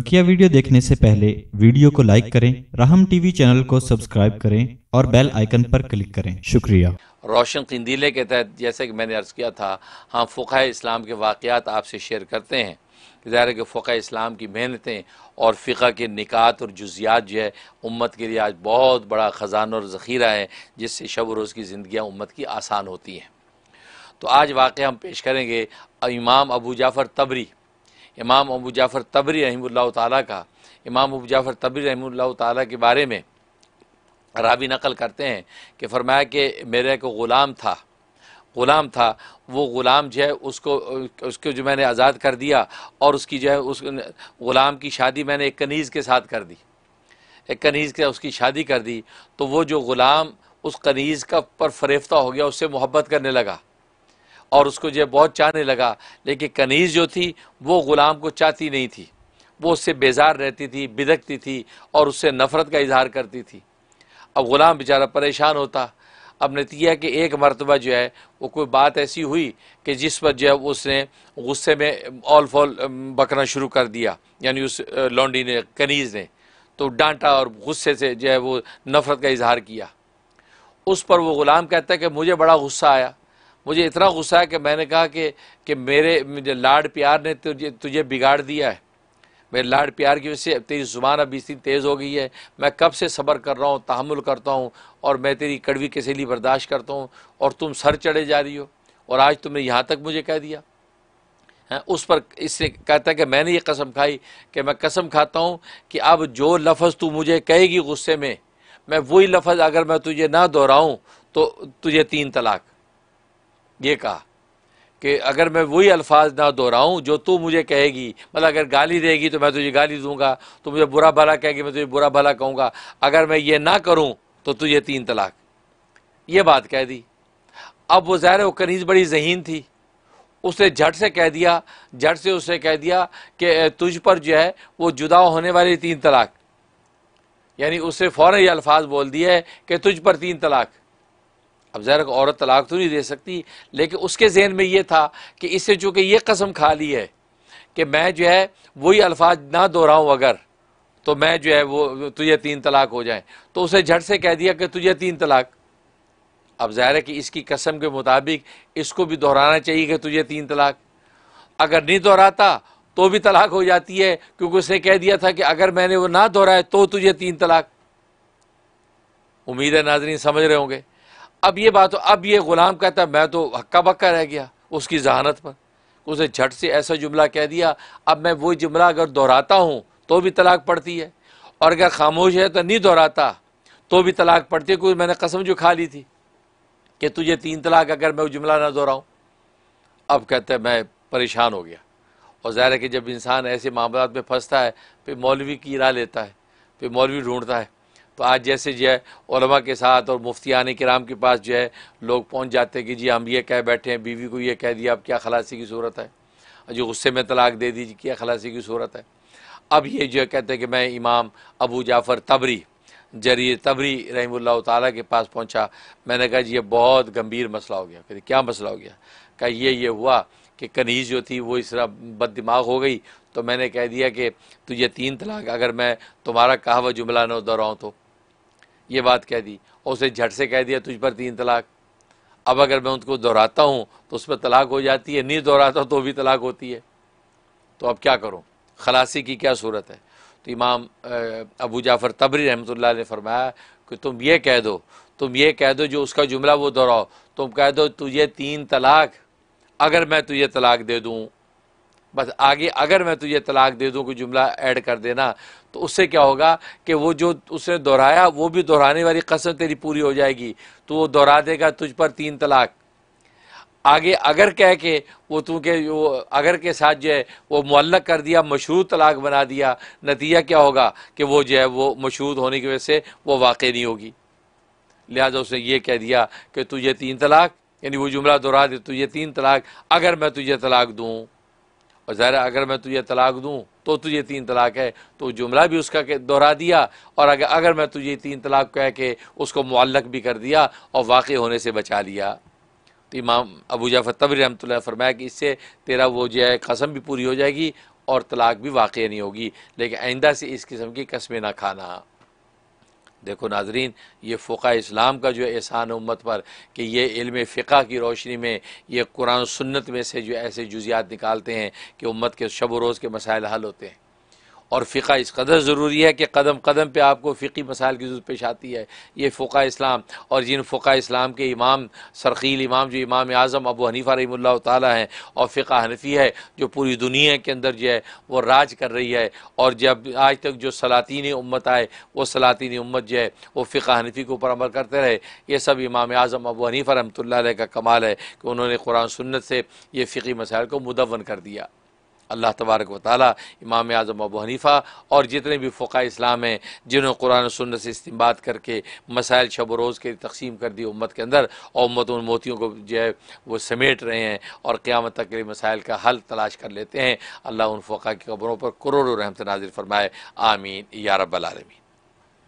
बकिया वीडियो देखने से पहले वीडियो को लाइक करें राहम टीवी चैनल को सब्सक्राइब करें और बेल आइकन पर क्लिक करें शुक्रिया रोशन कंदीले के तहत जैसे कि मैंने अर्ज़ किया था हम फ़ुक़ इस्लाम के वाकयात आपसे शेयर करते हैं ज़ाहिर है कि फ़ुक़ इस्लाम की मेहनतें और फ़िका के निकात और जुजियात जो है उम्मत के लिए आज बहुत बड़ा ख़जान और ज़ख़ीरा है जिससे शब रोज़ की ज़िंदियाँ उम्मत की आसान होती हैं तो आज वाक़ हम पेश करेंगे इमाम अबू जाफ़र तबरी इमाम अबू जाफ़र तबरी रहमल्ला ताली का इमाम अबू जाफ़र तबरी रहमल्ला ताली के बारे में रावी नकल करते हैं कि फरमाया कि मेरा एक ग़ुलाम था ग़ुलाम था वो ग़ुलाम जो है उसको उसको जो मैंने आज़ाद कर दिया और उसकी जो है उस ग़ुलाम की शादी मैंने एक कनीज़ के साथ कर दी एक कनीज़ के उसकी शादी कर दी तो वो जो ग़ुलाम उस कनीज़ का पर फरेफ्ता हो गया उससे मोहब्बत करने लगा और उसको जो बहुत चाहने लगा लेकिन कनीज़ जो थी वो ग़ुलाम को चाहती नहीं थी वो उससे बेजार रहती थी बिदकती थी और उससे नफ़रत का इजहार करती थी अब ग़ुलाम बेचारा परेशान होता अब नतीजा कि एक मरतबा जो है वो कोई बात ऐसी हुई कि जिस पर जो है उसने गुस्से में ऑल फॉल बकना शुरू कर दिया यानी उस लॉन्डी ने कनीज़ ने तो डांटा और गुस्से से जो है वो नफ़रत का इजहार किया उस पर वो ग़ुलाम कहता है कि मुझे बड़ा गुस्सा आया मुझे इतना गुस्सा है कि मैंने कहा कि कि मेरे मुझे लाड प्यार ने तुझे तुझे बिगाड़ दिया है मेरे लाड प्यार की वजह से तेरी ज़ुबान अब इतनी तेज़ हो गई है मैं कब से सब्र कर रहा हूँ तहमुल करता हूँ और मैं तेरी कड़वी केसेली बर्दाश्त करता हूँ और तुम सर चढ़े जा रही हो और आज तुमने यहाँ तक मुझे कह दिया है उस पर इससे कहता है कि मैंने ये कसम खाई कि मैं कसम खाता हूँ कि अब जो लफ्ज़ तू मुझे कहेगी गुस्से में मैं वही लफ्ज़ अगर मैं तुझे ना दोहराऊँ तो तुझे तीन तलाक ये कहा कि अगर मैं वही अल्फाज ना दोहराऊँ जो तू मुझे कहेगी मतलब अगर गाली देगी तो मैं तुझे गाली दूंगा तो मुझे बुरा भला कहेगी मैं तुझे बुरा भला कहूँगा अगर मैं ये ना करूँ तो तुझे तीन तलाक ये बात कह दी अब वो ज़ाहिर कनीज़ बड़ी जहीन थी उसने झट से कह दिया झट से उसे कह दिया कि तुझ पर जो है वो जुदा होने वाली तीन तलाक यानी उसे फ़ौर ये अल्फाज बोल दिए कि तुझ पर तीन तलाक अब ज़ाहिर औरत तलाक तो नहीं दे सकती लेकिन उसके जहन में ये था कि इससे चूँकि ये कसम खा ली है कि मैं जो है वही अल्फाज ना दोहराऊँ अगर तो मैं जो है वो तुझे तीन तलाक हो जाए तो उसे झट से कह दिया कि तुझे तीन तलाक अब ज़ाहिर है कि इसकी कसम के मुताबिक इसको भी दोहराना चाहिए कि तुझे तीन तलाक अगर नहीं दोहराता तो भी तलाक हो जाती है क्योंकि उसने कह दिया था कि अगर मैंने वो ना दोहराए तो तुझे तीन तलाक उम्मीद है नाजरीन समझ रहे होंगे अब ये बात हो तो, अब ये ग़ुलाम कहता है मैं तो हक्का बक्का रह गया उसकी जहानत पर उसने झट से ऐसा जुमला कह दिया अब मैं वो जुमला अगर दोहराता हूँ तो भी तलाक पड़ती है और अगर खामोश है तो नहीं दोहराता तो भी तलाक पड़ती है क्योंकि मैंने कसम जो खा ली थी कि तुझे तीन तलाक अगर मैं वो जुमला ना दोहराऊँ अब कहते मैं परेशान हो गया और ज़ाहिर है कि जब इंसान ऐसे मामला में फंसता है फिर मौलवी की राह लेता है फिर मौलवी ढूंढता है तो आज जैसे जो है के साथ और मुफ्तियान कराम के पास जो है लोग पहुँच जाते हैं कि जी हम ये कह बैठे हैं बीवी को ये कह दिया अब क्या खलासी की सूरत है जो गुस्से में तलाक दे दीजिए क्या खलासी की सूरत है अब ये जो कहते हैं कि मैं इमाम अबू जाफ़र तबरी जरीर तबरी रही ताला के पास मैंने कहा जी ये बहुत गंभीर मसला हो गया फिर क्या मसला हो गया कहा ये ये हुआ कि कनीज जो थी वो इस तरह बद दिमाग हो गई तो मैंने कह दिया कि तुझे तीन तलाक अगर मैं तुम्हारा कहावा जुमला न दोहराऊँ तो ये बात कह दी और उसे झट से कह दिया तुझ पर तीन तलाक अब अगर मैं उनको दोहराता हूँ तो उस पर तलाक हो जाती है नहीं दोहराता तो भी तलाक होती है तो अब क्या करूँ खलासी की क्या सूरत है तो इमाम अबू जाफ़र तबरी रहमत ने फरमाया कि तुम ये कह दो तुम ये कह दो जो उसका जुमला वो दोहराओ तुम कह दो तुझे तीन तलाक अगर मैं तुझे तलाक दे दूँ बस आगे अगर मैं तुझे तलाक दे दूँ कोई जुमला ऐड कर देना तो उससे क्या होगा कि वो जो उसने दोहराया वो भी दोहराने वाली कसम तेरी पूरी हो जाएगी तो वो दोहरा देगा तुझ पर तीन तलाक आगे अगर कह के वो तू के वो अगर के साथ जो है वो मुल्लक कर दिया मशहूर तलाक बना दिया नतीजा क्या होगा कि वो जो है वो मशहूर होने की वजह से वो वाक़ नहीं होगी लिहाजा उसने ये कह दिया कि तुझे तीन तलाक यानी वो जुमला दोहरा दे तुझे तीन तलाक अगर मैं तुझे तलाक दूँ और ज़ाहिर अगर मैं तुझे तलाक दूँ तो तुझे तीन तलाक है तो जुमला भी उसका दोहरा दिया और अगर अगर मैं तुझे तीन तलाक कह के उसको मुल्लक भी कर दिया और वाक़ होने से बचा लिया तो इमाम अबू जाफर तबरी रमत फरमाया कि इससे तेरा वो जो है कसम भी पूरी हो जाएगी और तलाक भी वाक़ नहीं होगी लेकिन आइंदा से इस किस्म की कस्में ना खाना देखो नाजरीन ये फ़ुका इस्लाम का जो एहसान उम्मत पर कि ये इल्म फ़िका की रोशनी में ये कुरान सुन्नत में से जो ऐसे जुजियात निकालते हैं कि उम्मत के शब रोज़ के मसाइल हल होते हैं और फ़िका इस कदर ज़रूरी है कि कदम कदम पे आपको फ़िकी मसाइल की जरूरत पेश आती है ये फ़ोका इस्लाम और जिन फ़ोका इस्लाम के इमाम सरख़ील इमाम जो इमाम आज़म अबू हनीफ़ा रही ताली हैं और फ़िका हनफी है जो पूरी दुनिया के अंदर जो है वो राज कर रही है और जब आज तक जो सलातीन उम्मत आए वो सलातीन उम्मत जो है वो फ़िका हनफी के ऊपर अमल करते रहे ये सब इमाम आज़म अबू हनीफ़ा रहमत का कमाल है कि उन्होंने कुरान सुन्नत से ये फ़िकी मसाइल को मुदवन कर दिया अल्लाह तबारक व ताली इमाम आज़म अबू हनीफ़ा और जितने भी फ़ोका इस्लाम हैं जिन्होंने कुरान सुन्नत से इस्तेमाल करके मसाइल शब रोज़ के तकसीम कर दी उम्मत के अंदर और उम्मत उन मोतियों को जो है वो समेट रहे हैं और क़्यामत तक के लिए मसाइल का हल तलाश कर लेते हैं अल्लाह उन फोक़ा की खबरों पर करोड़ों रहमत नाजिर फरमाए आमीन या रबालमीन